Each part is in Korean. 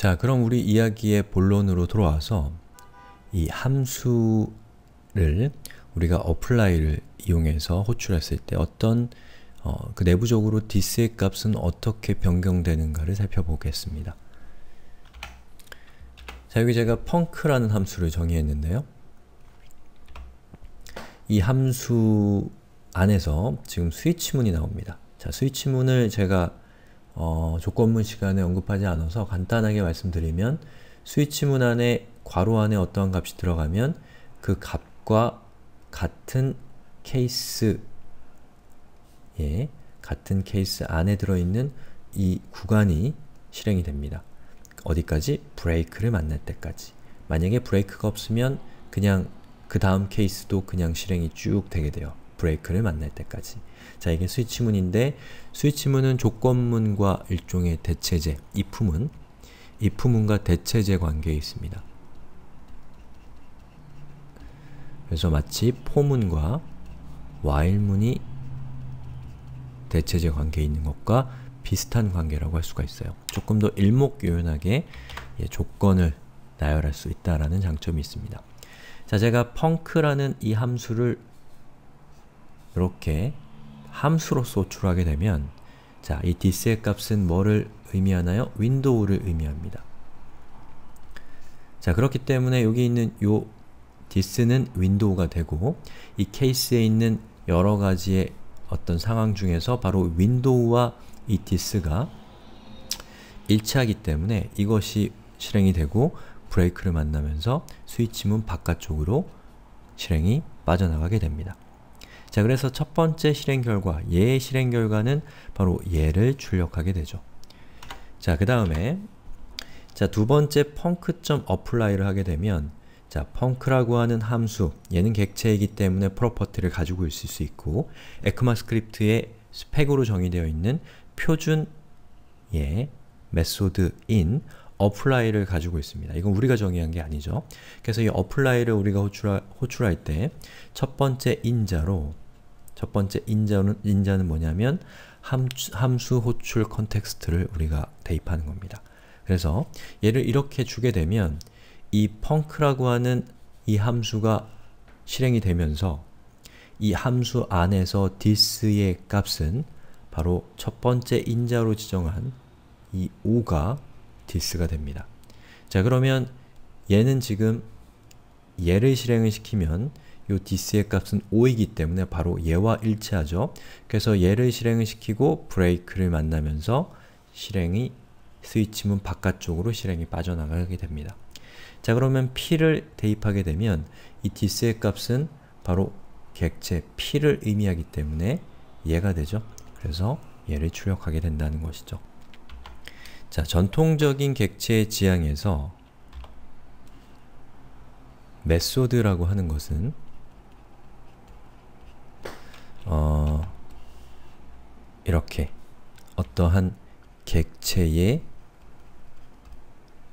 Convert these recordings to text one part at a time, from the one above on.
자, 그럼 우리 이야기의 본론으로 돌아와서 이 함수를 우리가 apply를 이용해서 호출했을 때 어떤 어, 그 내부적으로 this의 값은 어떻게 변경되는가를 살펴보겠습니다. 자, 여기 제가 펑크라는 함수를 정의했는데요. 이 함수 안에서 지금 스위치문이 나옵니다. 자, 스위치문을 제가 어, 조건문 시간에 언급하지 않아서 간단하게 말씀드리면 스위치문 안에 괄호 안에 어떠한 값이 들어가면 그 값과 같은 케이스 예, 같은 케이스 안에 들어있는 이 구간이 실행이 됩니다. 어디까지? 브레이크를 만날 때까지. 만약에 브레이크가 없으면 그냥 그 다음 케이스도 그냥 실행이 쭉 되게 돼요. 브레이크를 만날 때까지 자 이게 스위치문인데 스위치문은 조건문과 일종의 대체제, 이프문 이프문과 대체제 관계에 있습니다. 그래서 마치 포문과 while문이 대체제 관계에 있는 것과 비슷한 관계라고 할 수가 있어요. 조금 더 일목요연하게 예, 조건을 나열할 수 있다라는 장점이 있습니다. 자, 제가 펑크라는 이 함수를 이렇게 함수로 소출하게 되면 자, 이디 s 의 값은 뭐를 의미하나요? 윈도우를 의미합니다. 자, 그렇기 때문에 여기 있는 요 디스는 윈도우가 되고 이 케이스에 있는 여러 가지의 어떤 상황 중에서 바로 윈도우와 이 디스가 일치하기 때문에 이것이 실행이 되고 브레이크를 만나면서 스위치문 바깥쪽으로 실행이 빠져나가게 됩니다. 자, 그래서 첫 번째 실행 결과, 예의 실행 결과는 바로 예를 출력하게 되죠. 자, 그 다음에 자, 두 번째 펑크.apply를 하게 되면 자, 펑크라고 하는 함수, 얘는 객체이기 때문에 프로퍼티를 가지고 있을 수 있고 에크마스크립트의 스펙으로 정의되어 있는 표준 예, 메소드 i apply를 가지고 있습니다. 이건 우리가 정의한 게 아니죠. 그래서 이 apply를 우리가 호출하, 호출할 때 첫 번째 인자로 첫 번째 인자는, 인자는 뭐냐면 함수, 함수 호출 컨텍스트를 우리가 대입하는 겁니다. 그래서 얘를 이렇게 주게 되면 이 펑크라고 하는 이 함수가 실행이 되면서 이 함수 안에서 this의 값은 바로 첫 번째 인자로 지정한 이 5가 디스가 됩니다. 자 그러면 얘는 지금 얘를 실행을 시키면 요 디스의 값은 5이기 때문에 바로 얘와 일치하죠. 그래서 얘를 실행을 시키고 b r e a k 를 만나면서 실행이 스위치문 바깥쪽으로 실행이 빠져나가게 됩니다. 자 그러면 p를 대입하게 되면 이 디스의 값은 바로 객체 p를 의미하기 때문에 얘가 되죠. 그래서 얘를 출력하게 된다는 것이죠. 자, 전통적인 객체의 지향에서 메소드라고 하는 것은 어, 이렇게 어떠한 객체에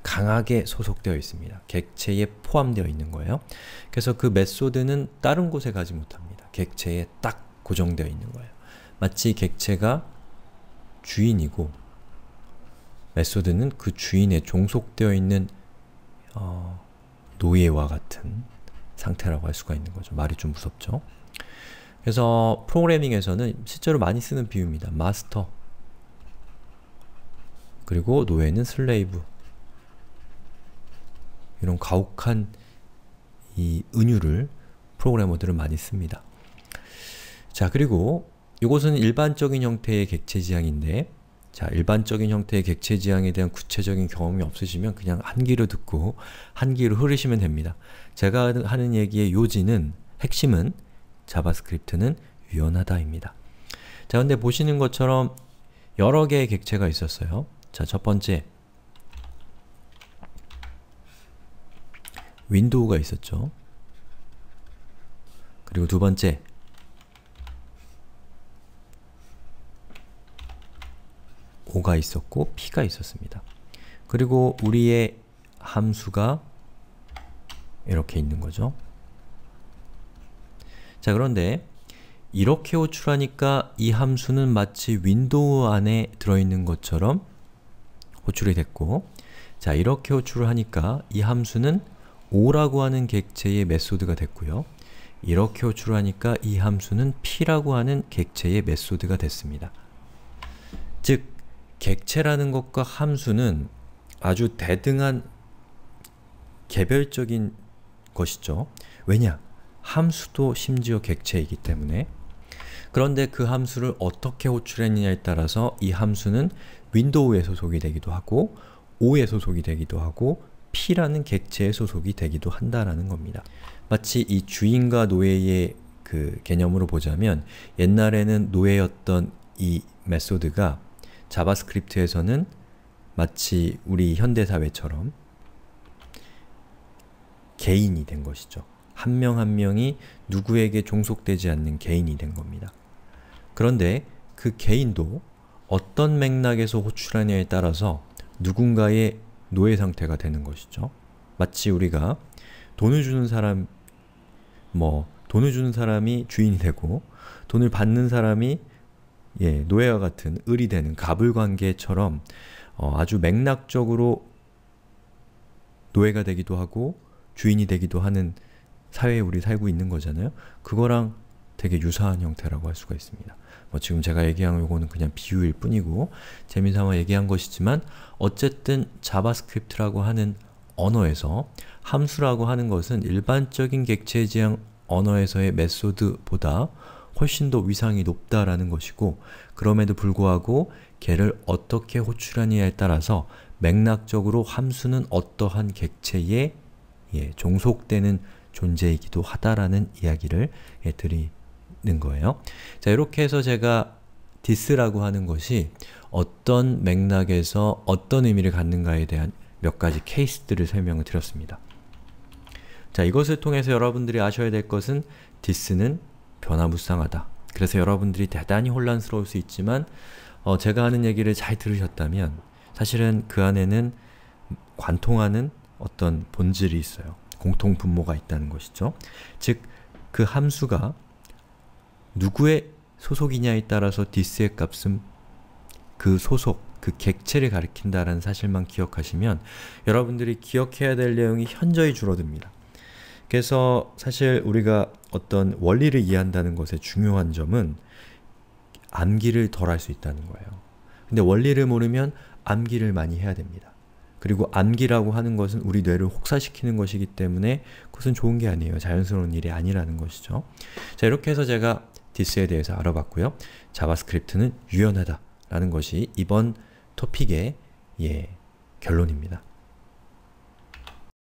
강하게 소속되어 있습니다. 객체에 포함되어 있는 거예요. 그래서 그 메소드는 다른 곳에 가지 못합니다. 객체에 딱 고정되어 있는 거예요. 마치 객체가 주인이고 메소드는 그 주인에 종속되어 있는 어, 노예와 같은 상태라고 할 수가 있는 거죠. 말이 좀 무섭죠? 그래서 프로그래밍에서는 실제로 많이 쓰는 비유입니다. 마스터 그리고 노예는 슬레이브 이런 가혹한 이 은유를 프로그래머들은 많이 씁니다. 자 그리고 이것은 일반적인 형태의 객체 지향인데 자, 일반적인 형태의 객체 지향에 대한 구체적인 경험이 없으시면 그냥 한 귀로 듣고 한 귀로 흐르시면 됩니다. 제가 하는 얘기의 요지는, 핵심은 자바스크립트는 유연하다입니다. 자, 근데 보시는 것처럼 여러 개의 객체가 있었어요. 자, 첫 번째 윈도우가 있었죠. 그리고 두 번째 뭐가 있었고 p가 있었습니다. 그리고 우리의 함수가 이렇게 있는 거죠. 자 그런데 이렇게 호출하니까 이 함수는 마치 윈도우 안에 들어있는 것처럼 호출이 됐고 자 이렇게 호출을 하니까 이 함수는 5라고 하는 객체의 메소드가 됐고요. 이렇게 호출 하니까 이 함수는 p라고 하는 객체의 메소드가 됐습니다. 객체라는 것과 함수는 아주 대등한 개별적인 것이죠. 왜냐? 함수도 심지어 객체이기 때문에 그런데 그 함수를 어떻게 호출했느냐에 따라서 이 함수는 윈도우에 소속이 되기도 하고 O에 소속이 되기도 하고 P라는 객체에 소속이 되기도 한다라는 겁니다. 마치 이 주인과 노예의 그 개념으로 보자면 옛날에는 노예였던 이 메소드가 자바스크립트에서는 마치 우리 현대사회처럼 개인이 된 것이죠. 한 명한 한 명이 누구에게 종속되지 않는 개인이 된 겁니다. 그런데 그 개인도 어떤 맥락에서 호출하냐에 따라서 누군가의 노예 상태가 되는 것이죠. 마치 우리가 돈을 주는 사람, 뭐 돈을 주는 사람이 주인이 되고 돈을 받는 사람이 예, 노예와 같은 을이 되는 갑을 관계처럼 어, 아주 맥락적으로 노예가 되기도 하고 주인이 되기도 하는 사회에 우리 살고 있는 거잖아요. 그거랑 되게 유사한 형태라고 할 수가 있습니다. 뭐 지금 제가 얘기한 요거는 그냥 비유일 뿐이고 재미삼아 얘기한 것이지만 어쨌든 자바스크립트라고 하는 언어에서 함수라고 하는 것은 일반적인 객체 지향 언어에서의 메소드보다 훨씬 더 위상이 높다라는 것이고 그럼에도 불구하고 걔를 어떻게 호출하느냐에 따라서 맥락적으로 함수는 어떠한 객체에 예, 종속되는 존재이기도 하다라는 이야기를 예, 드리는 거예요. 자, 이렇게 해서 제가 디스라고 하는 것이 어떤 맥락에서 어떤 의미를 갖는가에 대한 몇 가지 케이스들을 설명을 드렸습니다. 자, 이것을 통해서 여러분들이 아셔야 될 것은 디스는 변화무쌍하다. 그래서 여러분들이 대단히 혼란스러울 수 있지만 어, 제가 하는 얘기를 잘 들으셨다면 사실은 그 안에는 관통하는 어떤 본질이 있어요. 공통 분모가 있다는 것이죠. 즉, 그 함수가 누구의 소속이냐에 따라서 디스의 값은 그 소속, 그 객체를 가리킨다라는 사실만 기억하시면 여러분들이 기억해야 될 내용이 현저히 줄어듭니다. 그래서 사실 우리가 어떤 원리를 이해한다는 것의 중요한 점은 암기를 덜 할 수 있다는 거예요. 근데 원리를 모르면 암기를 많이 해야 됩니다. 그리고 암기라고 하는 것은 우리 뇌를 혹사시키는 것이기 때문에 그것은 좋은 게 아니에요. 자연스러운 일이 아니라는 것이죠. 자, 이렇게 해서 제가 디스에 대해서 알아봤고요. 자바스크립트는 유연하다 라는 것이 이번 토픽의 예, 결론입니다.